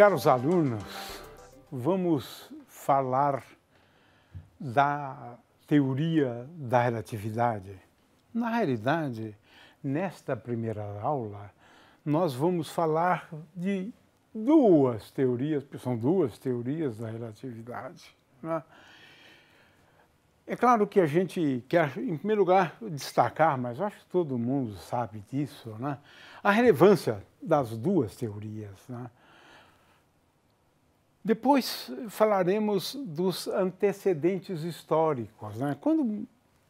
caros alunos, vamos falar da teoria da relatividade. Na realidade, nesta primeira aula, nós vamos falar de duas teorias, porque são duas teorias da relatividade. Né? É claro que a gente quer, em primeiro lugar, destacar, mas acho que todo mundo sabe disso, né? a relevância das duas teorias. Né? Depois falaremos dos antecedentes históricos, né? Quando,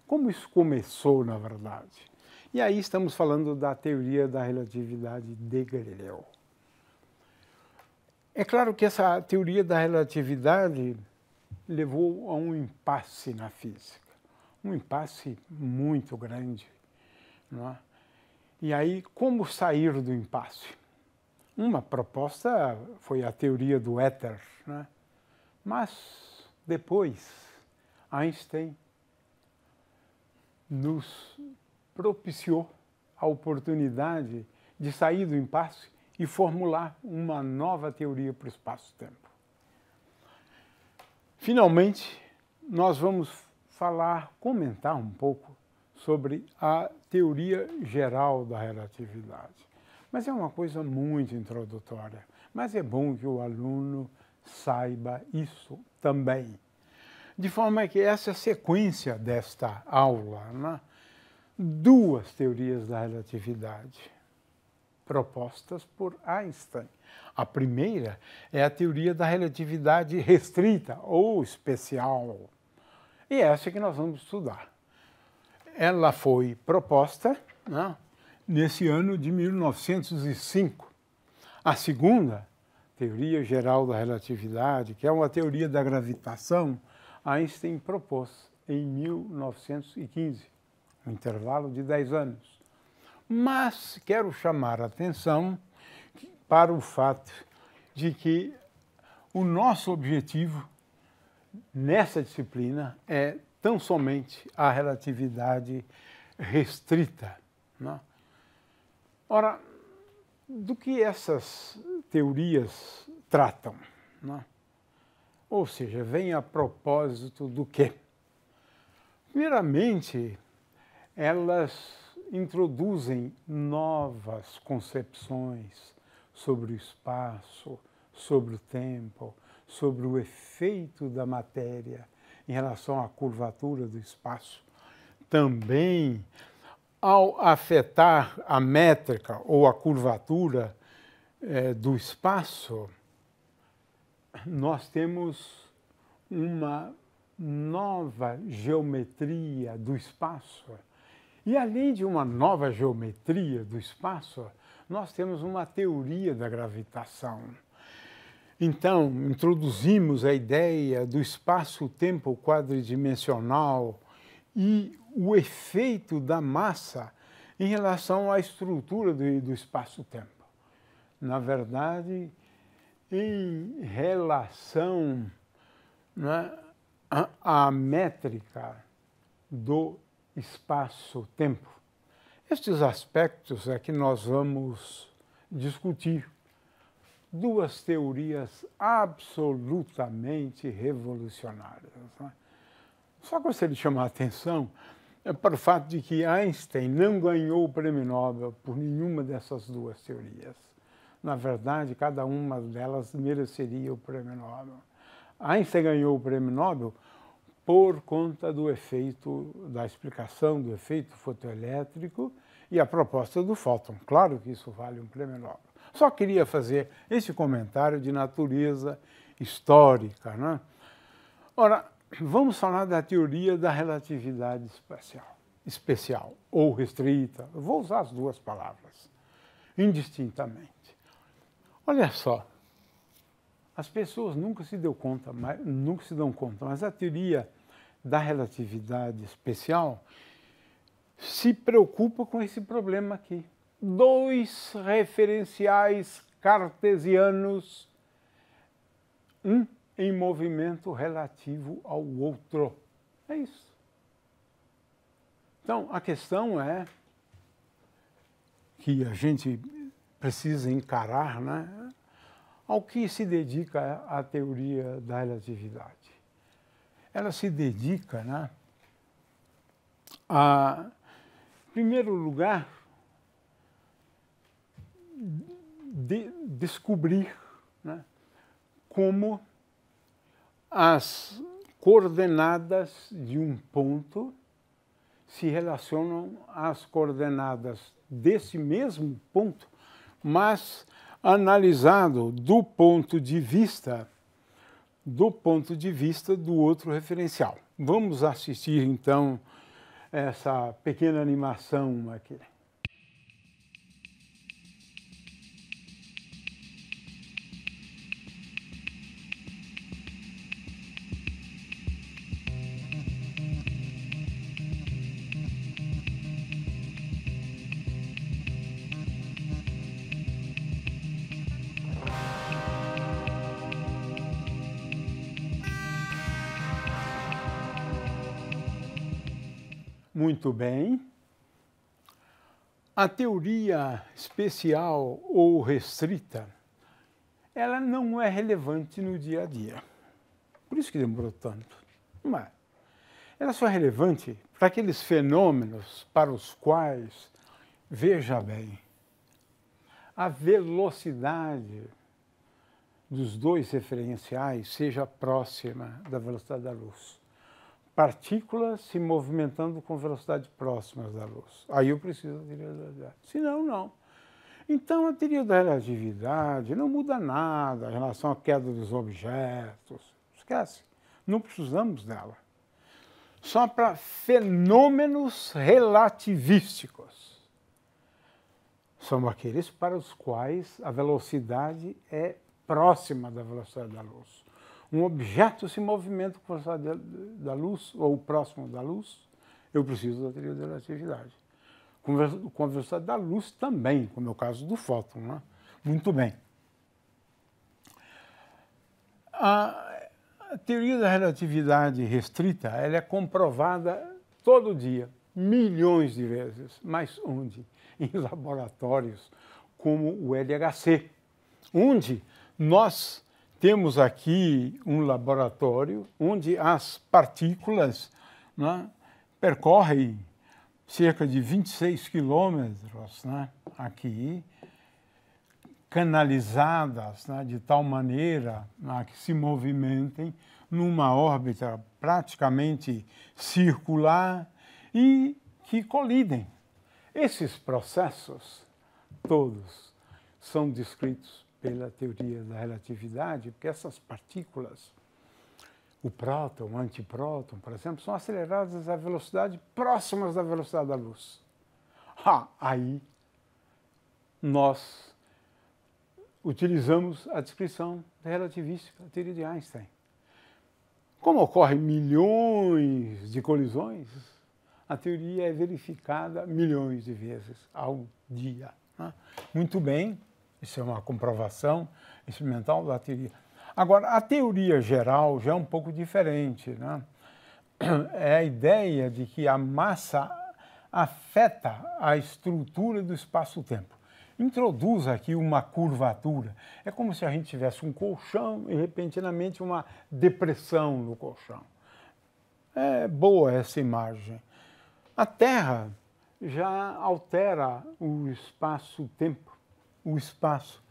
como isso começou, na verdade. E aí estamos falando da teoria da relatividade de Galileu. É claro que essa teoria da relatividade levou a um impasse na física, um impasse muito grande. Não é? E aí, como sair do impasse? Uma proposta foi a teoria do éter, né? mas depois Einstein nos propiciou a oportunidade de sair do impasse e formular uma nova teoria para o espaço-tempo. Finalmente, nós vamos falar, comentar um pouco sobre a teoria geral da relatividade. Mas é uma coisa muito introdutória. Mas é bom que o aluno saiba isso também. De forma que essa é a sequência desta aula, né? duas teorias da relatividade propostas por Einstein. A primeira é a teoria da relatividade restrita ou especial. E é essa que nós vamos estudar. Ela foi proposta, né? nesse ano de 1905. A segunda, teoria geral da relatividade, que é uma teoria da gravitação, Einstein propôs em 1915, um intervalo de 10 anos. Mas quero chamar a atenção para o fato de que o nosso objetivo nessa disciplina é tão somente a relatividade restrita. Não? Né? Ora, do que essas teorias tratam? Né? Ou seja, vem a propósito do quê? Primeiramente, elas introduzem novas concepções sobre o espaço, sobre o tempo, sobre o efeito da matéria em relação à curvatura do espaço. Também ao afetar a métrica ou a curvatura é, do espaço, nós temos uma nova geometria do espaço. E além de uma nova geometria do espaço, nós temos uma teoria da gravitação. Então, introduzimos a ideia do espaço-tempo quadridimensional e o efeito da massa em relação à estrutura do, do espaço-tempo. Na verdade, em relação né, à, à métrica do espaço-tempo. Estes aspectos é que nós vamos discutir. Duas teorias absolutamente revolucionárias. Né? Só gostaria de chamar a atenção é para o fato de que Einstein não ganhou o prêmio Nobel por nenhuma dessas duas teorias. Na verdade, cada uma delas mereceria o prêmio Nobel. Einstein ganhou o prêmio Nobel por conta do efeito, da explicação do efeito fotoelétrico e a proposta do fóton. Claro que isso vale um prêmio Nobel. Só queria fazer esse comentário de natureza histórica. Né? Ora, vamos falar da teoria da relatividade especial, especial ou restrita. vou usar as duas palavras, indistintamente. Olha só, as pessoas nunca se deu conta, mas, nunca se dão conta, mas a teoria da relatividade especial se preocupa com esse problema aqui. Dois referenciais cartesianos, um em movimento relativo ao outro. É isso. Então, a questão é que a gente precisa encarar né, ao que se dedica a teoria da relatividade. Ela se dedica, né, a, em primeiro lugar, de descobrir né, como as coordenadas de um ponto se relacionam às coordenadas desse mesmo ponto, mas analisado do ponto de vista do ponto de vista do outro referencial. Vamos assistir então essa pequena animação aqui. Muito bem. A teoria especial ou restrita, ela não é relevante no dia a dia. Por isso que demorou tanto. Não é. Ela só é relevante para aqueles fenômenos para os quais, veja bem, a velocidade dos dois referenciais seja próxima da velocidade da luz partículas se movimentando com velocidades próximas da luz. Aí eu preciso da teoria da relatividade. Senão, não. Então, a teoria da relatividade não muda nada em relação à queda dos objetos. Esquece. Não precisamos dela. Só para fenômenos relativísticos. São aqueles para os quais a velocidade é próxima da velocidade da luz um objeto se movimenta com a velocidade da luz, ou próximo da luz, eu preciso da teoria da relatividade. Com a velocidade da luz também, como é o caso do fóton. Né? Muito bem. A teoria da relatividade restrita ela é comprovada todo dia, milhões de vezes. Mas onde? Em laboratórios como o LHC, onde nós temos aqui um laboratório onde as partículas né, percorrem cerca de 26 quilômetros né, aqui, canalizadas né, de tal maneira é, que se movimentem numa órbita praticamente circular e que colidem. Esses processos todos são descritos pela teoria da relatividade, porque essas partículas, o próton, o antipróton, por exemplo, são aceleradas a velocidade próximas da velocidade da luz. Ah, aí nós utilizamos a descrição relativística, a teoria de Einstein. Como ocorrem milhões de colisões, a teoria é verificada milhões de vezes ao dia. Né? Muito bem, isso é uma comprovação experimental da teoria. Agora, a teoria geral já é um pouco diferente. Né? É a ideia de que a massa afeta a estrutura do espaço-tempo. Introduz aqui uma curvatura. É como se a gente tivesse um colchão e, repentinamente, uma depressão no colchão. É boa essa imagem. A Terra já altera o espaço-tempo o espaço.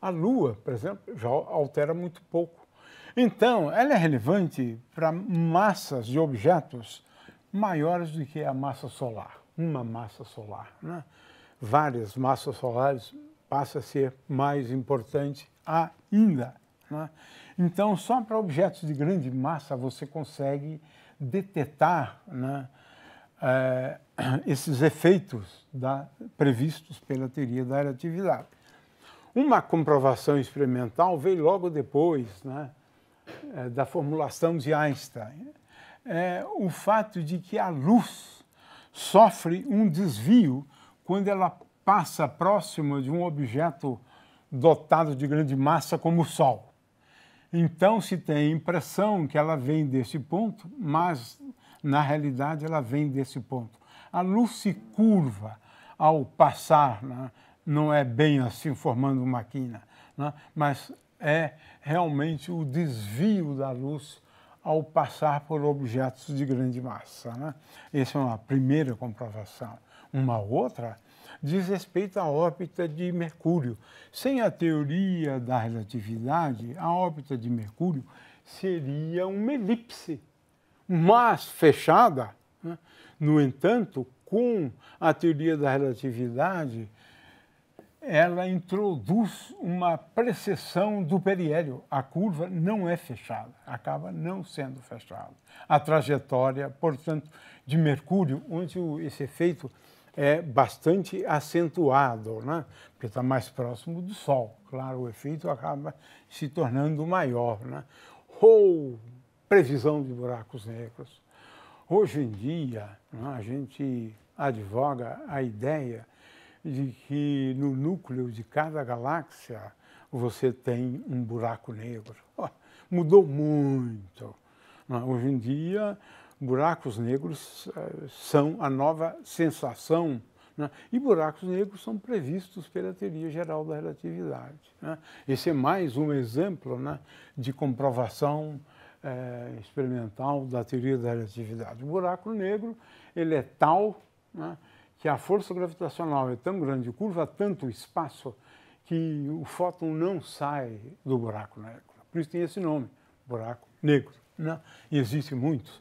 A Lua, por exemplo, já altera muito pouco. Então, ela é relevante para massas de objetos maiores do que a massa solar, uma massa solar. Né? Várias massas solares passa a ser mais importante ainda. Né? Então, só para objetos de grande massa você consegue detectar né, é, esses efeitos da, previstos pela teoria da relatividade. Uma comprovação experimental veio logo depois né, é, da formulação de Einstein. É, o fato de que a luz sofre um desvio quando ela passa próxima de um objeto dotado de grande massa como o Sol. Então se tem a impressão que ela vem desse ponto, mas na realidade, ela vem desse ponto. A luz se curva ao passar, né? não é bem assim formando uma quina, né? mas é realmente o desvio da luz ao passar por objetos de grande massa. Né? Essa é uma primeira comprovação. Uma outra diz respeito à órbita de Mercúrio. Sem a teoria da relatividade, a órbita de Mercúrio seria uma elipse mas fechada. Né? No entanto, com a teoria da relatividade, ela introduz uma precessão do periélio. A curva não é fechada, acaba não sendo fechada. A trajetória, portanto, de Mercúrio, onde esse efeito é bastante acentuado, né? porque está mais próximo do Sol. Claro, o efeito acaba se tornando maior. Né? Ou previsão de buracos negros. Hoje em dia, né, a gente advoga a ideia de que no núcleo de cada galáxia você tem um buraco negro. mudou muito. Né. Hoje em dia, buracos negros eh, são a nova sensação né, e buracos negros são previstos pela teoria geral da relatividade. Esse é mais um exemplo de comprovação é, experimental da teoria da relatividade. O buraco negro ele é tal né, que a força gravitacional é tão grande, curva tanto espaço, que o fóton não sai do buraco negro. Por isso tem esse nome, buraco negro. Né? E existem muitos.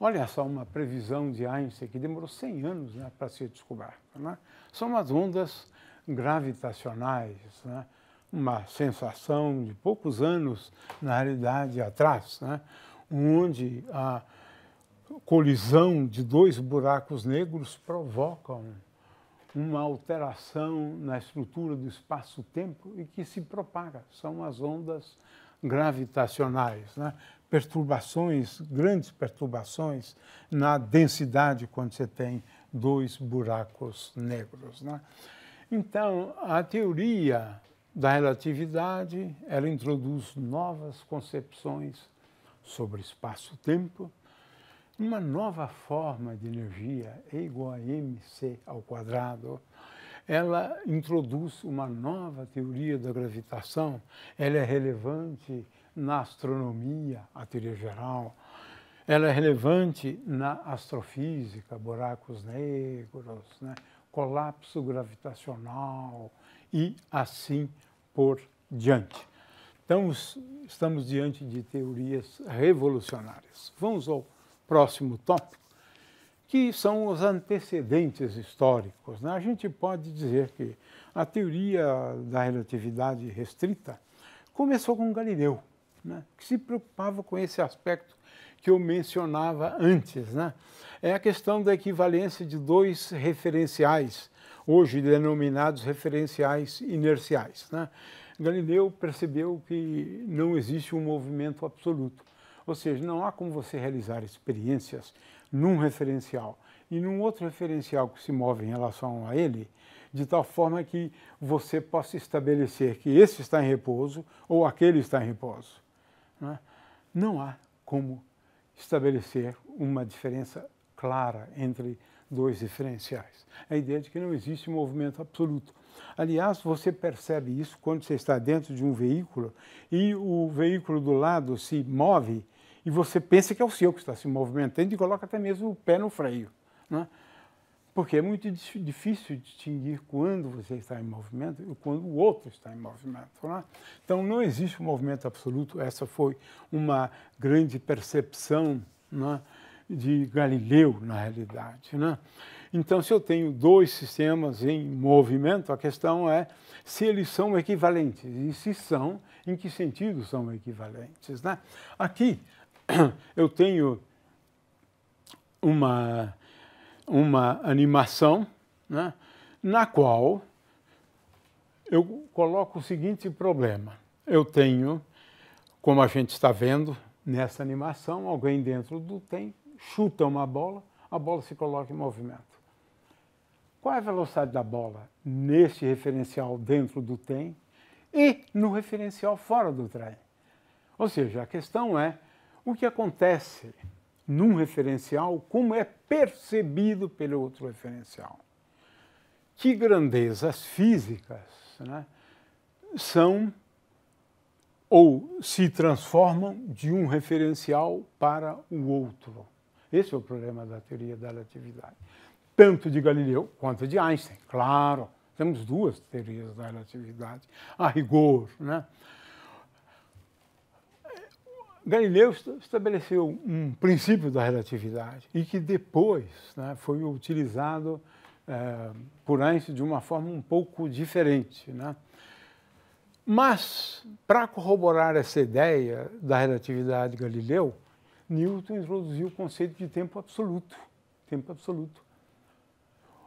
Olha só uma previsão de Einstein que demorou 100 anos né, para ser descoberta. Né. São as ondas gravitacionais, né? uma sensação de poucos anos, na realidade, atrás, né? onde a colisão de dois buracos negros provocam uma alteração na estrutura do espaço-tempo e que se propaga. São as ondas gravitacionais, né? perturbações, grandes perturbações na densidade quando você tem dois buracos negros. Né? Então, a teoria da relatividade, ela introduz novas concepções sobre espaço-tempo, uma nova forma de energia E igual a mc ao quadrado. Ela introduz uma nova teoria da gravitação, ela é relevante na astronomia, a teoria geral, ela é relevante na astrofísica, buracos negros, né? colapso gravitacional, e assim por diante. Então, estamos diante de teorias revolucionárias. Vamos ao próximo tópico, que são os antecedentes históricos. Né? A gente pode dizer que a teoria da relatividade restrita começou com Galileu, né? que se preocupava com esse aspecto que eu mencionava antes. Né? É a questão da equivalência de dois referenciais hoje denominados referenciais inerciais. Né? Galileu percebeu que não existe um movimento absoluto, ou seja, não há como você realizar experiências num referencial e num outro referencial que se move em relação a ele, de tal forma que você possa estabelecer que esse está em repouso ou aquele está em repouso. Né? Não há como estabelecer uma diferença clara entre dois diferenciais. A ideia de que não existe movimento absoluto. Aliás, você percebe isso quando você está dentro de um veículo e o veículo do lado se move e você pensa que é o seu que está se movimentando e coloca até mesmo o pé no freio. Né? Porque é muito difícil distinguir quando você está em movimento e quando o outro está em movimento. Né? Então, não existe um movimento absoluto. Essa foi uma grande percepção né? de Galileu, na realidade. Né? Então, se eu tenho dois sistemas em movimento, a questão é se eles são equivalentes. E se são, em que sentido são equivalentes. Né? Aqui eu tenho uma, uma animação né, na qual eu coloco o seguinte problema. Eu tenho, como a gente está vendo nessa animação, alguém dentro do tempo chuta uma bola, a bola se coloca em movimento. Qual é a velocidade da bola neste referencial dentro do trem e no referencial fora do trem? Ou seja, a questão é o que acontece num referencial, como é percebido pelo outro referencial. Que grandezas físicas né, são ou se transformam de um referencial para o outro. Esse é o problema da teoria da relatividade. Tanto de Galileu quanto de Einstein, claro. Temos duas teorias da relatividade, a rigor. Né? Galileu estabeleceu um princípio da relatividade e que depois né, foi utilizado é, por Einstein de uma forma um pouco diferente. Né? Mas, para corroborar essa ideia da relatividade de Galileu, Newton introduziu o conceito de tempo absoluto. Tempo absoluto.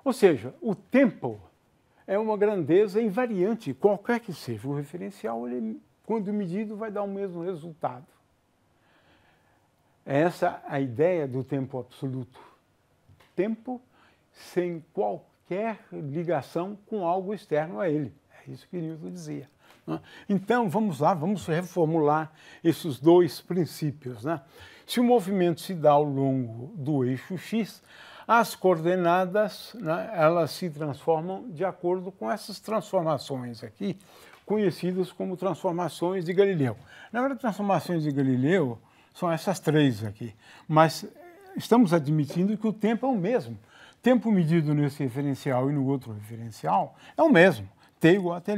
Ou seja, o tempo é uma grandeza invariante, qualquer que seja o referencial, ele, quando medido, vai dar o mesmo resultado. Essa é a ideia do tempo absoluto. Tempo sem qualquer ligação com algo externo a ele. É isso que Newton dizia. Né? Então, vamos lá, vamos reformular esses dois princípios. Né? Se o movimento se dá ao longo do eixo X, as coordenadas né, elas se transformam de acordo com essas transformações aqui, conhecidas como transformações de Galileu. Na verdade, transformações de Galileu são essas três aqui, mas estamos admitindo que o tempo é o mesmo. Tempo medido nesse referencial e no outro referencial é o mesmo, t igual a t'.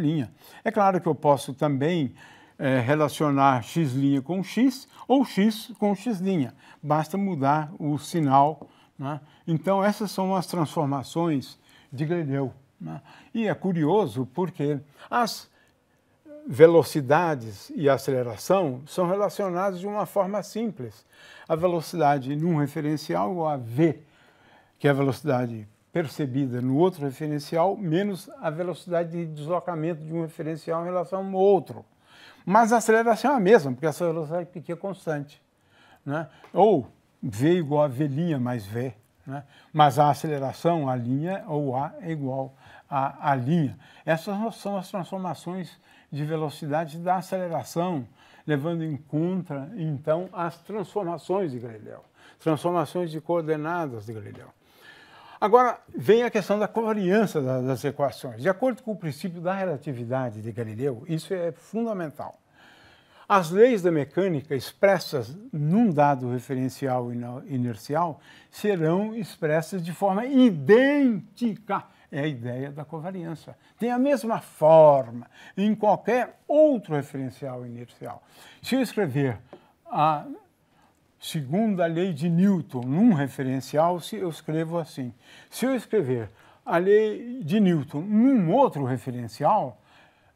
É claro que eu posso também é, relacionar x' com x ou x com x'. Basta mudar o sinal. Né? Então, essas são as transformações de Galileu. Né? E é curioso porque as velocidades e aceleração são relacionadas de uma forma simples. A velocidade num referencial igual a v, que é a velocidade percebida no outro referencial, menos a velocidade de deslocamento de um referencial em relação ao outro mas a aceleração é a mesma, porque a aceleração é pequena constante. Né? Ou V igual a V' mais V. Né? Mas a aceleração, a linha, ou A é igual a, a linha. Essas são as transformações de velocidade da aceleração, levando em conta, então, as transformações de Galileu, transformações de coordenadas de Galileu. Agora, vem a questão da covariância das equações. De acordo com o princípio da relatividade de Galileu, isso é fundamental. As leis da mecânica expressas num dado referencial inercial serão expressas de forma idêntica. É a ideia da covariância. Tem a mesma forma em qualquer outro referencial inercial. Se eu escrever a segundo a lei de Newton, num referencial, se eu escrevo assim. Se eu escrever a lei de Newton num outro referencial,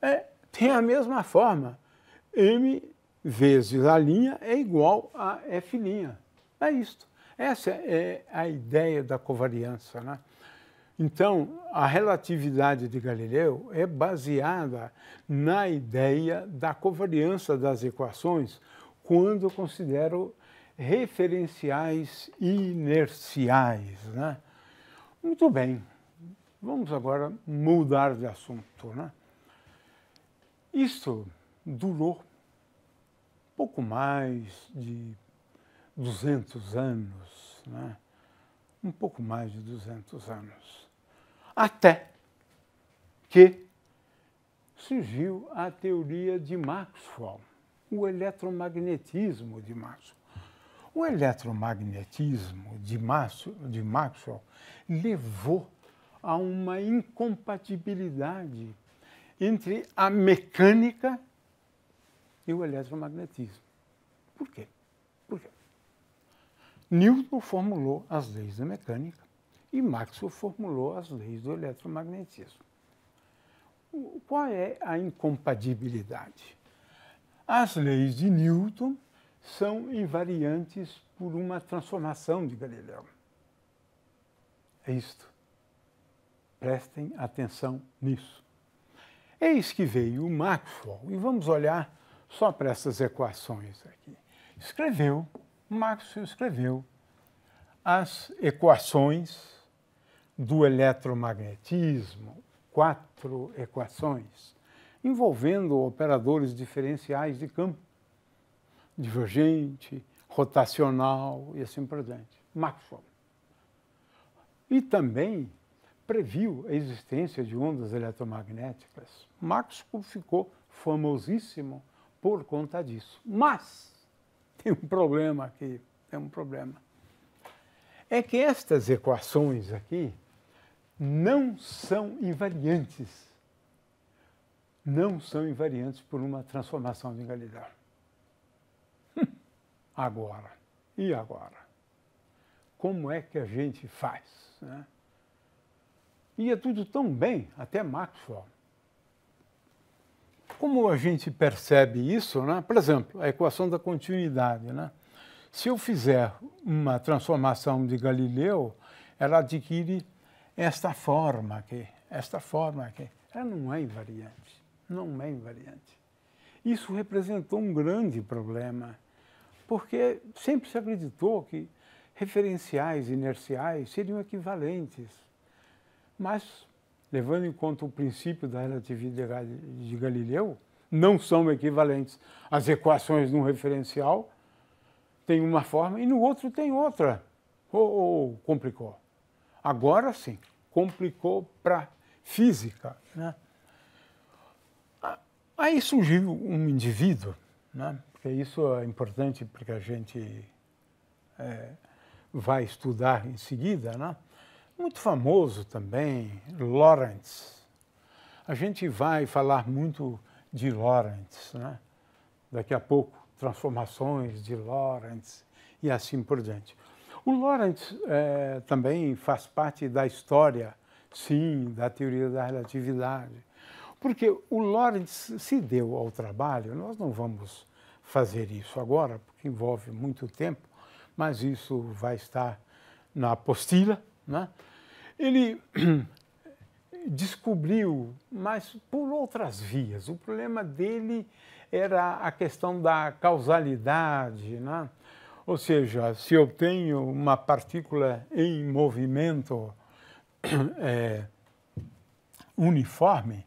é, tem a mesma forma. M vezes a linha é igual a F'. É isto. Essa é a ideia da covariância. Né? Então, a relatividade de Galileu é baseada na ideia da covariância das equações quando eu considero referenciais inerciais. Né? Muito bem, vamos agora mudar de assunto. Né? Isso durou pouco mais de 200 anos, né? um pouco mais de 200 anos, até que surgiu a teoria de Maxwell, o eletromagnetismo de Maxwell. O eletromagnetismo de Maxwell, levou a uma incompatibilidade entre a mecânica e o eletromagnetismo. Por quê? Por quê? Newton formulou as leis da mecânica e Maxwell formulou as leis do eletromagnetismo. Qual é a incompatibilidade? As leis de Newton são invariantes por uma transformação de Galileu. É isto. Prestem atenção nisso. Eis que veio o Maxwell, e vamos olhar só para essas equações aqui. Escreveu, Maxwell escreveu as equações do eletromagnetismo, quatro equações, envolvendo operadores diferenciais de campo divergente, rotacional e assim por diante. Maxwell. E também previu a existência de ondas eletromagnéticas. Maxwell ficou famosíssimo por conta disso. Mas tem um problema aqui, tem um problema. É que estas equações aqui não são invariantes. Não são invariantes por uma transformação de Galileu. Agora, e agora? Como é que a gente faz? Né? Ia é tudo tão bem, até Maxwell. Como a gente percebe isso, né? por exemplo, a equação da continuidade. Né? Se eu fizer uma transformação de Galileu, ela adquire esta forma aqui, esta forma aqui. Ela não é invariante, não é invariante. Isso representou um grande problema porque sempre se acreditou que referenciais inerciais seriam equivalentes. Mas, levando em conta o princípio da relatividade de Galileu, não são equivalentes. As equações num referencial têm uma forma e no outro tem outra. Ou oh, oh, complicou. Agora sim, complicou para física. Né? Aí surgiu um indivíduo, né? Porque isso é importante porque a gente é, vai estudar em seguida, né? Muito famoso também, Lawrence. A gente vai falar muito de Lawrence, né? Daqui a pouco, transformações de Lawrence e assim por diante. O Lawrence é, também faz parte da história, sim, da teoria da relatividade. Porque o Lawrence se deu ao trabalho, nós não vamos fazer isso agora, porque envolve muito tempo, mas isso vai estar na apostila. Né? Ele descobriu, mas por outras vias. O problema dele era a questão da causalidade, né? ou seja, se eu tenho uma partícula em movimento é, uniforme,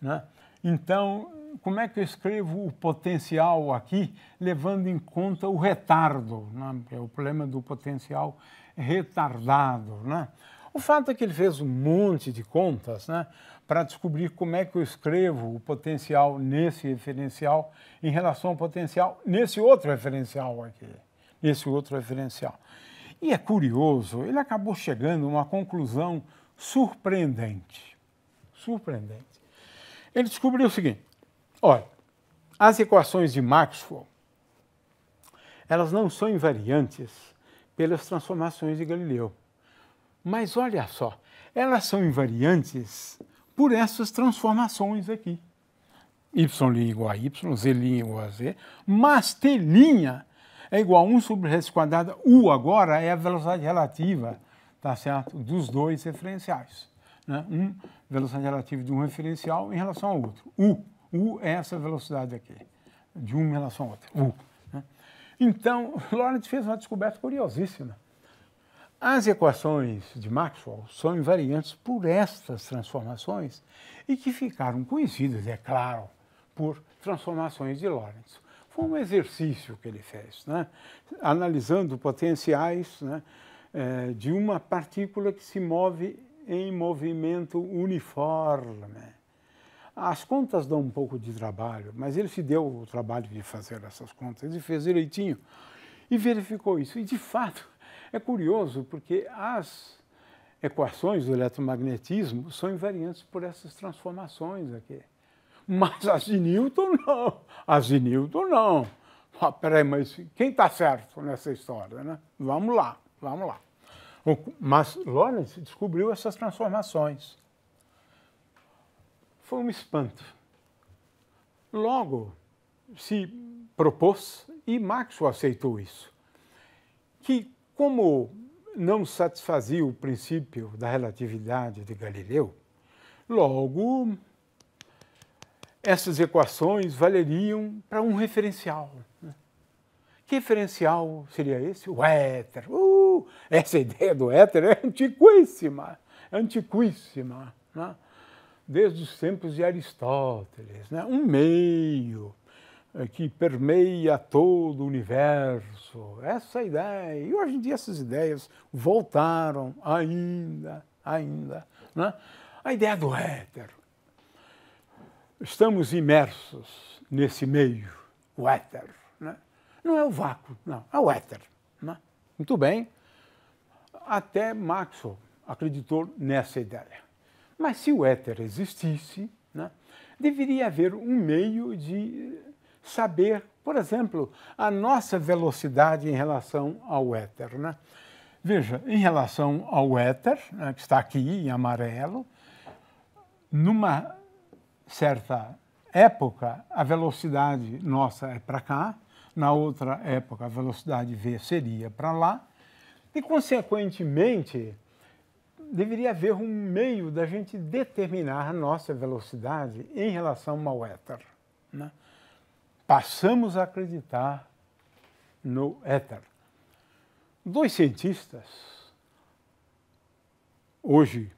né? então como é que eu escrevo o potencial aqui, levando em conta o retardo, né? é o problema do potencial retardado. Né? O fato é que ele fez um monte de contas né, para descobrir como é que eu escrevo o potencial nesse referencial em relação ao potencial nesse outro referencial aqui, nesse outro referencial. E é curioso, ele acabou chegando a uma conclusão surpreendente. Surpreendente. Ele descobriu o seguinte: Olha, as equações de Maxwell, elas não são invariantes pelas transformações de Galileu. Mas olha só, elas são invariantes por essas transformações aqui. Y igual a Y, Z igual a Z, mas T' é igual a 1 sobre raiz quadrada. U agora é a velocidade relativa, tá certo? Dos dois referenciais. Né? Um, velocidade relativa de um referencial em relação ao outro. U U é essa velocidade aqui, de uma em relação à outra, U. Né? Então, Lorentz fez uma descoberta curiosíssima. As equações de Maxwell são invariantes por estas transformações e que ficaram conhecidas, é claro, por transformações de Lorentz. Foi um exercício que ele fez, né? analisando potenciais né, é, de uma partícula que se move em movimento uniforme. As contas dão um pouco de trabalho, mas ele se deu o trabalho de fazer essas contas, ele fez direitinho e verificou isso. E, de fato, é curioso, porque as equações do eletromagnetismo são invariantes por essas transformações aqui. Mas as de Newton, não. As de Newton, não. Ah, peraí, mas quem está certo nessa história, né? Vamos lá, vamos lá. Mas Lorentz descobriu essas transformações foi um espanto. Logo se propôs, e Maxwell aceitou isso, que, como não satisfazia o princípio da relatividade de Galileu, logo essas equações valeriam para um referencial. Né? Que referencial seria esse? O éter. Uh, essa ideia do éter é antiquíssima, antiquíssima. Né? desde os tempos de Aristóteles, né? um meio eh, que permeia todo o universo. Essa ideia. E hoje em dia essas ideias voltaram ainda, ainda. Né? A ideia do éter. Estamos imersos nesse meio, o éter. Né? Não é o vácuo, não, é o éter. Né? Muito bem. Até Maxwell acreditou nessa ideia. Mas se o éter existisse, né, deveria haver um meio de saber, por exemplo, a nossa velocidade em relação ao éter. Né? Veja, em relação ao éter, né, que está aqui em amarelo, numa certa época a velocidade nossa é para cá, na outra época a velocidade v seria para lá, e, consequentemente, deveria haver um meio da gente determinar a nossa velocidade em relação ao éter. Né? Passamos a acreditar no éter. Dois cientistas, hoje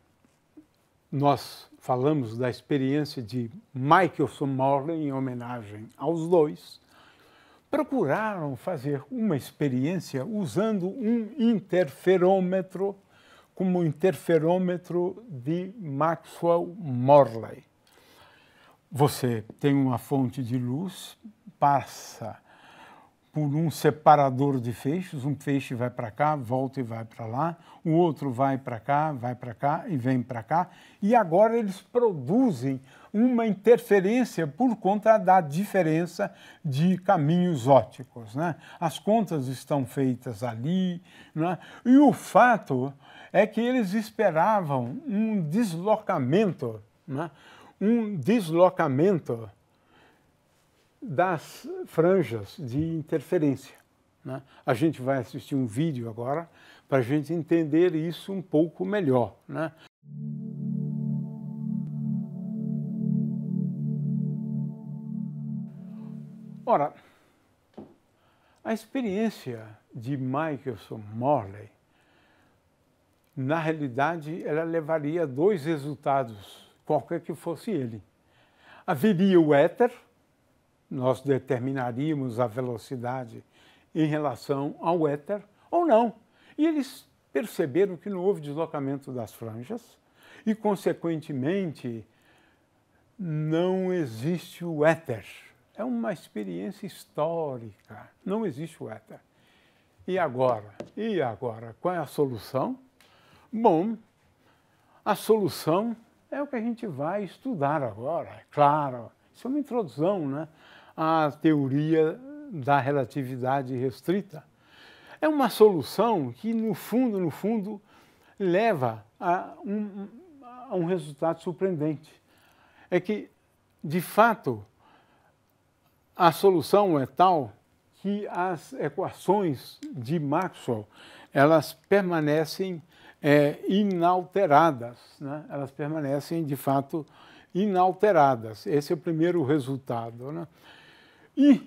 nós falamos da experiência de Michelson Morley em homenagem aos dois, procuraram fazer uma experiência usando um interferômetro como interferômetro de Maxwell-Morley. Você tem uma fonte de luz, passa por um separador de feixes, um feixe vai para cá, volta e vai para lá, o outro vai para cá, vai para cá e vem para cá, e agora eles produzem uma interferência por conta da diferença de caminhos ópticos. Né? As contas estão feitas ali, né? e o fato é que eles esperavam um deslocamento, né? um deslocamento das franjas de interferência. Né? A gente vai assistir um vídeo agora para a gente entender isso um pouco melhor. Né? Ora, a experiência de Michelson Morley, na realidade, ela levaria a dois resultados, qualquer que fosse ele. Haveria o éter, nós determinaríamos a velocidade em relação ao éter ou não. E eles perceberam que não houve deslocamento das franjas e, consequentemente, não existe o éter. É uma experiência histórica. Não existe o éter. E agora? E agora? Qual é a solução? Bom, a solução é o que a gente vai estudar agora, é claro. Isso é uma introdução, né? a teoria da relatividade restrita. É uma solução que, no fundo, no fundo, leva a um, a um resultado surpreendente. É que, de fato, a solução é tal que as equações de Maxwell elas permanecem é, inalteradas, né? elas permanecem de fato inalteradas. Esse é o primeiro resultado. Né? E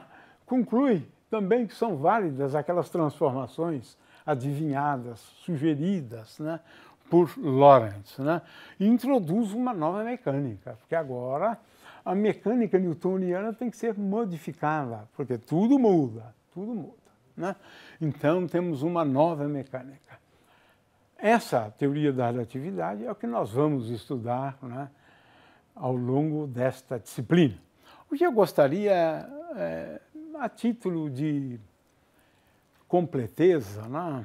conclui também que são válidas aquelas transformações adivinhadas, sugeridas né, por Lorentz. Né, e introduz uma nova mecânica, porque agora a mecânica newtoniana tem que ser modificada, porque tudo muda, tudo muda. Né? Então temos uma nova mecânica. Essa teoria da relatividade é o que nós vamos estudar né, ao longo desta disciplina. O que eu gostaria, é, a título de completeza, né,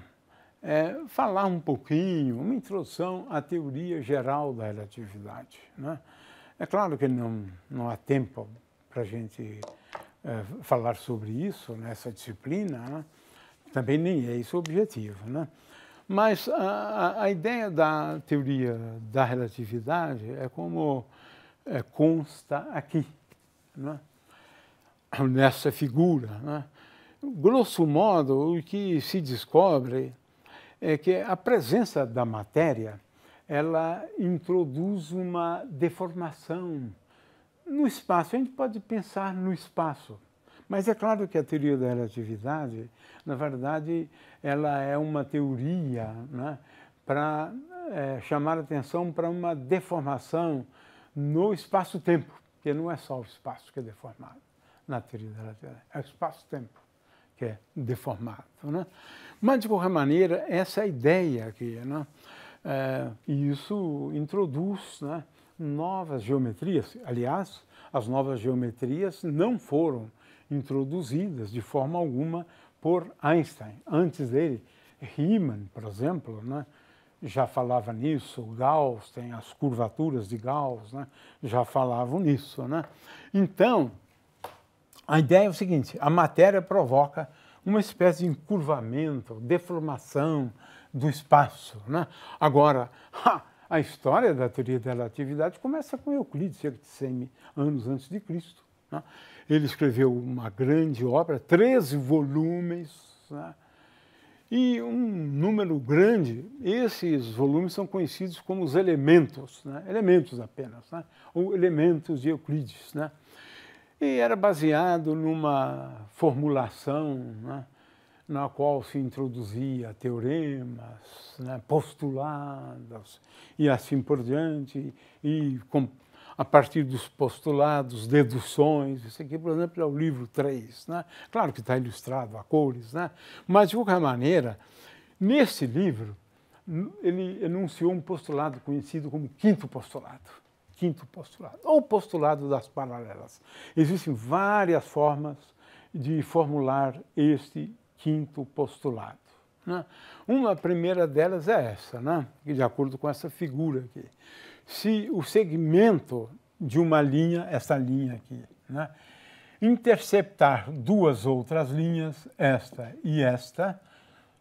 é, falar um pouquinho, uma introdução à teoria geral da relatividade. Né? É claro que não, não há tempo para a gente é, falar sobre isso nessa disciplina, né? também nem é esse o objetivo. Né? Mas a, a, ideia da teoria da relatividade é como é, consta aqui né? nessa figura. Né? Grosso modo, o que se descobre é que a presença da matéria ela introduz uma deformação no espaço. A gente pode pensar no espaço, mas é claro que a teoria da relatividade, na verdade, ela é uma teoria né, para é, eh, chamar atenção para uma deformação no espaço-tempo. Porque não é só o espaço que é deformado na teoria da relatividade, é o espaço-tempo que é deformado. Né? Mas, de qualquer maneira, essa é a ideia aqui. Né? É, e isso introduz né, novas geometrias. Aliás, as novas geometrias não foram introduzidas de forma alguma por Einstein. Antes dele, Riemann, por exemplo, né, já falava nisso, Gauss tem as curvaturas de Gauss, né? já falavam nisso. Né? Então, a ideia é o seguinte, a matéria provoca uma espécie de encurvamento, deformação do espaço. Né? Agora, a história da teoria da relatividade começa com Euclides, cerca de 100 anos antes de Cristo. Né? Ele escreveu uma grande obra, 13 volumes, né? E um número grande, esses volumes são conhecidos como os elementos, né? elementos apenas, né? ou elementos de Euclides. Né? E era baseado numa formulação né? na qual se introduzia teoremas, né? postulados e assim por diante, e a partir dos postulados, deduções. Isso aqui, por exemplo, é o livro 3. Né? Claro que está ilustrado a cores, né? mas, de qualquer maneira, nesse livro, ele enunciou um postulado conhecido como quinto postulado. Quinto postulado, ou postulado das paralelas. Existem várias formas de formular este quinto postulado. Né? Uma primeira delas é essa, né? de acordo com essa figura aqui se o segmento de uma linha, essa linha aqui, né, interceptar duas outras linhas, esta e esta,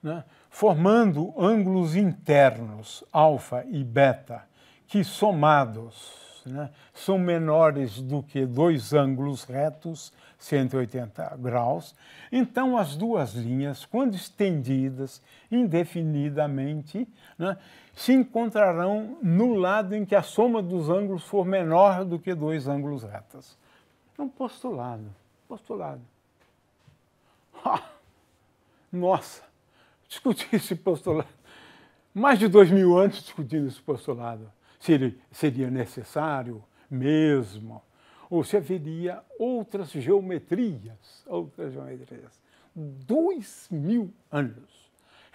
né, formando ângulos internos, alfa e beta, que somados né, são menores do que dois ângulos retos, 180 graus. Então, as duas linhas, quando estendidas indefinidamente, né, se encontrarão no lado em que a soma dos ângulos for menor do que dois ângulos retos. É Um postulado, postulado. nossa, discutir esse postulado. Mais de dois mil anos discutindo esse postulado se ele seria necessário mesmo, ou se haveria outras geometrias, outras geometrias. Dois mil anos.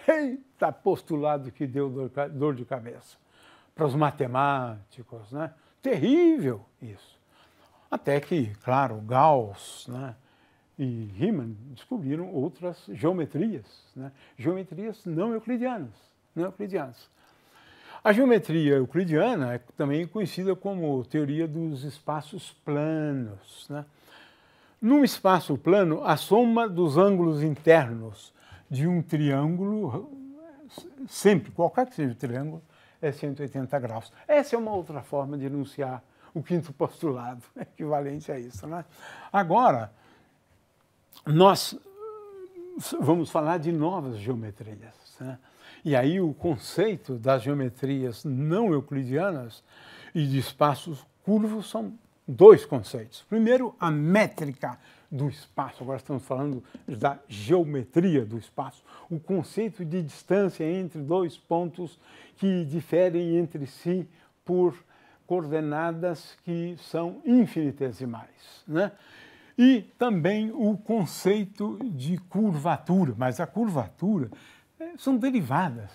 Eita postulado que deu dor de cabeça para os matemáticos, né? Terrível isso. Até que, claro, Gauss né, e Riemann descobriram outras geometrias, né? geometrias não euclidianas, não euclidianas. A geometria euclidiana é também conhecida como teoria dos espaços planos. Né? Num espaço plano, a soma dos ângulos internos de um triângulo, sempre, qualquer que seja o triângulo, é 180 graus. Essa é uma outra forma de enunciar o quinto postulado, equivalente a isso. Né? Agora, nós vamos falar de novas geometrias. Né? E aí o conceito das geometrias não euclidianas e de espaços curvos são dois conceitos. Primeiro, a métrica do espaço, agora estamos falando da geometria do espaço, o conceito de distância entre dois pontos que diferem entre si por coordenadas que são infinitesimais. Né? E também o conceito de curvatura, mas a curvatura é, são derivadas,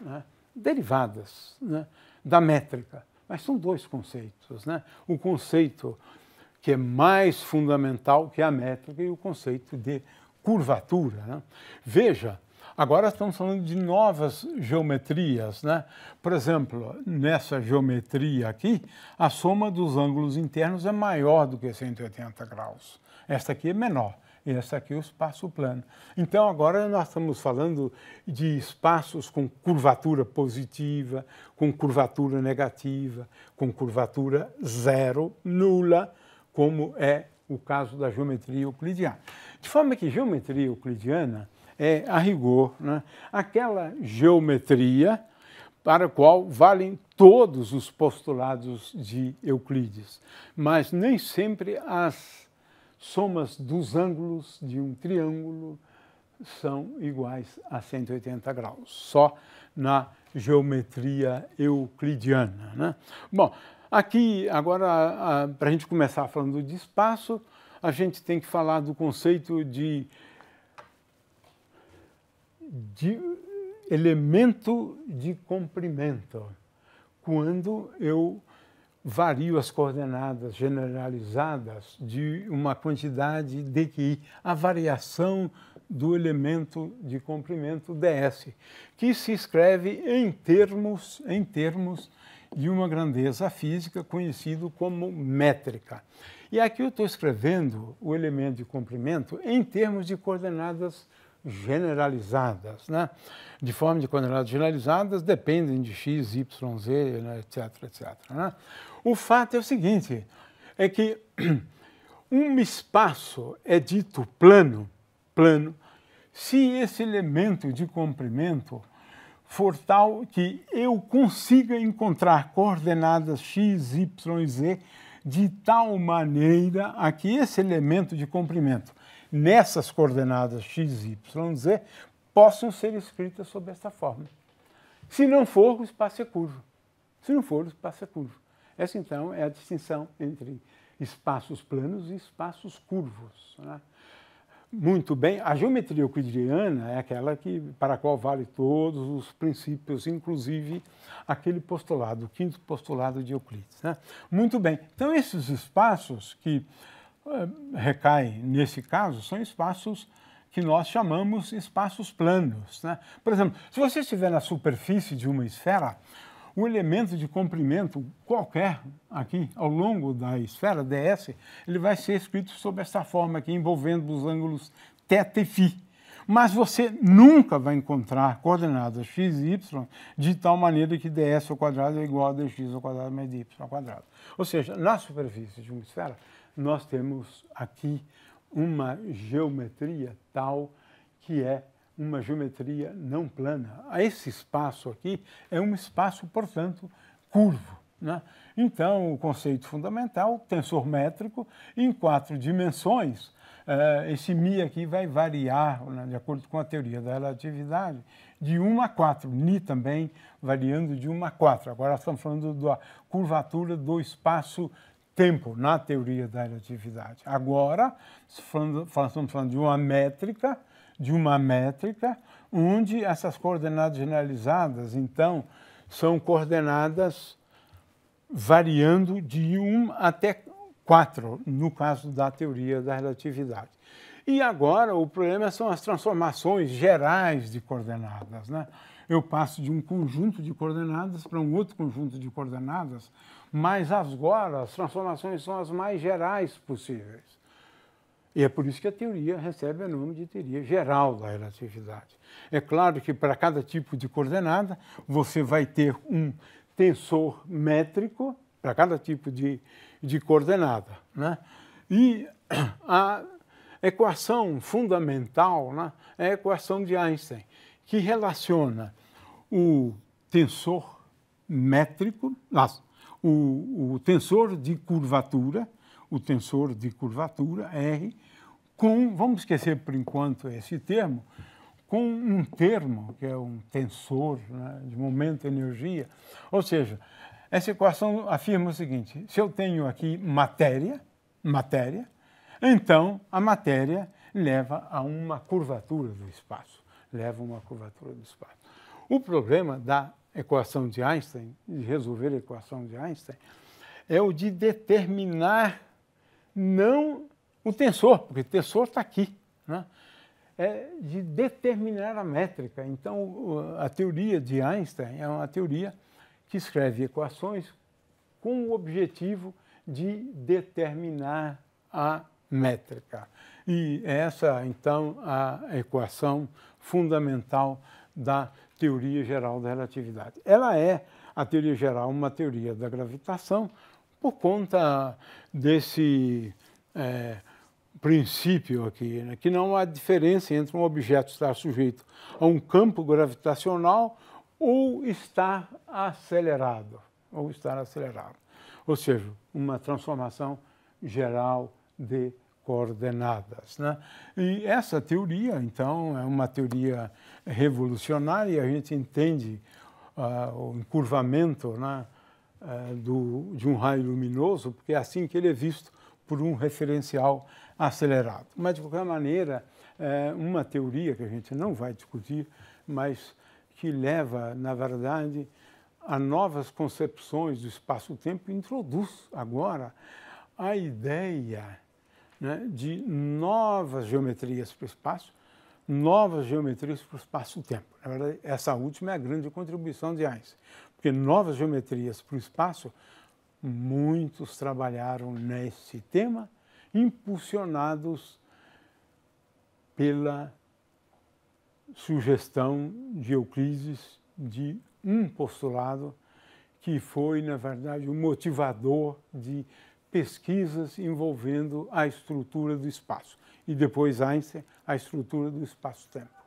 né? derivadas né? da métrica, mas são dois conceitos. Né? O conceito que é mais fundamental que a métrica e o conceito de curvatura. Né? Veja, agora estamos falando de novas geometrias. Né? Por exemplo, nessa geometria aqui, a soma dos ângulos internos é maior do que 180 graus. Esta aqui é menor e essa aqui é o espaço plano. Então, agora nós estamos falando de espaços com curvatura positiva, com curvatura negativa, com curvatura zero, nula, como é o caso da geometria euclidiana. De forma que geometria euclidiana é, a rigor, né, aquela geometria para a qual valem todos os postulados de Euclides, mas nem sempre as somas dos ângulos de um triângulo são iguais a 180 graus, só na geometria euclidiana. Né? Bom, aqui agora, para a gente começar falando de espaço, a gente tem que falar do conceito de, de elemento de comprimento. Quando eu vario as coordenadas generalizadas de uma quantidade dqi, a variação do elemento de comprimento ds, que se escreve em termos, em termos de uma grandeza física conhecido como métrica. E aqui eu estou escrevendo o elemento de comprimento em termos de coordenadas generalizadas, né? De forma de coordenadas generalizadas dependem de x, y, z, né? etc, etc. Né? O fato é o seguinte: é que um espaço é dito plano, plano, se esse elemento de comprimento for tal que eu consiga encontrar coordenadas x, y, z de tal maneira a que esse elemento de comprimento nessas coordenadas x, y, z possam ser escritas sob esta forma. Se não for, o espaço é curvo. Se não for, o espaço é curvo. Essa, então, é a distinção entre espaços planos e espaços curvos. Né? Muito bem, a geometria euclidiana é aquela que, para a qual vale todos os princípios, inclusive aquele postulado, o quinto postulado de Euclides. Né? Muito bem, então esses espaços que uh, recaem nesse caso são espaços que nós chamamos espaços planos. Né? Por exemplo, se você estiver na superfície de uma esfera, o elemento de comprimento qualquer aqui ao longo da esfera DS, ele vai ser escrito sob essa forma aqui, envolvendo os ângulos θ e φ. Mas você nunca vai encontrar coordenadas x e y de tal maneira que ds ao quadrado é igual a dx ao quadrado mais dy ao quadrado. Ou seja, na superfície de uma esfera, nós temos aqui uma geometria tal que é uma geometria não plana. Esse espaço aqui é um espaço, portanto, curvo. Né? Então, o conceito fundamental, tensor métrico, em quatro dimensões, eh, esse μ aqui vai variar, né, de acordo com a teoria da relatividade, de 1 a 4. Ni também variando de 1 a 4. Agora estamos falando da curvatura do espaço-tempo na teoria da relatividade. Agora estamos falando de uma métrica de uma métrica onde essas coordenadas generalizadas, então, são coordenadas variando de 1 até 4, no caso da teoria da relatividade. E agora o problema são as transformações gerais de coordenadas. Né? Eu passo de um conjunto de coordenadas para um outro conjunto de coordenadas, mas agora as transformações são as mais gerais possíveis. E é por isso que a teoria recebe o nome de teoria geral da relatividade. É claro que para cada tipo de coordenada você vai ter um tensor métrico para cada tipo de, de coordenada. Né? E a equação fundamental né, é a equação de Einstein, que relaciona o tensor métrico, o, o tensor de curvatura, o tensor de curvatura R, com, vamos esquecer por enquanto esse termo, com um termo, que é um tensor né, de momento energia. Ou seja, essa equação afirma o seguinte: se eu tenho aqui matéria, matéria, então a matéria leva a uma curvatura do espaço, leva uma curvatura do espaço. O problema da equação de Einstein, de resolver a equação de Einstein, é o de determinar não o tensor, porque o tensor está aqui, né? é de determinar a métrica. Então, a teoria de Einstein é uma teoria que escreve equações com o objetivo de determinar a métrica. E essa, então, a equação fundamental da teoria geral da relatividade. Ela é a teoria geral, uma teoria da gravitação, por conta desse é, princípio aqui, né? que não há diferença entre um objeto estar sujeito a um campo gravitacional ou estar acelerado, ou estar acelerado. Ou seja, uma transformação geral de coordenadas. Né? E essa teoria, então, é uma teoria revolucionária, a gente entende uh, o encurvamento, né? Eh, do, de um raio luminoso, porque é assim que ele é visto por um referencial acelerado. Mas, de qualquer maneira, eh, uma teoria que a gente não vai discutir, mas que leva, na verdade, a novas concepções do espaço-tempo, introduz agora a ideia né, de novas geometrias para o espaço, novas geometrias para o espaço-tempo. essa última é a grande contribuição de Einstein porque novas geometrias para o espaço, muitos trabalharam nesse tema, impulsionados pela sugestão de Euclides de um postulado que foi, na verdade, o motivador de pesquisas envolvendo a estrutura do espaço. E depois Einstein, a estrutura do espaço-tempo.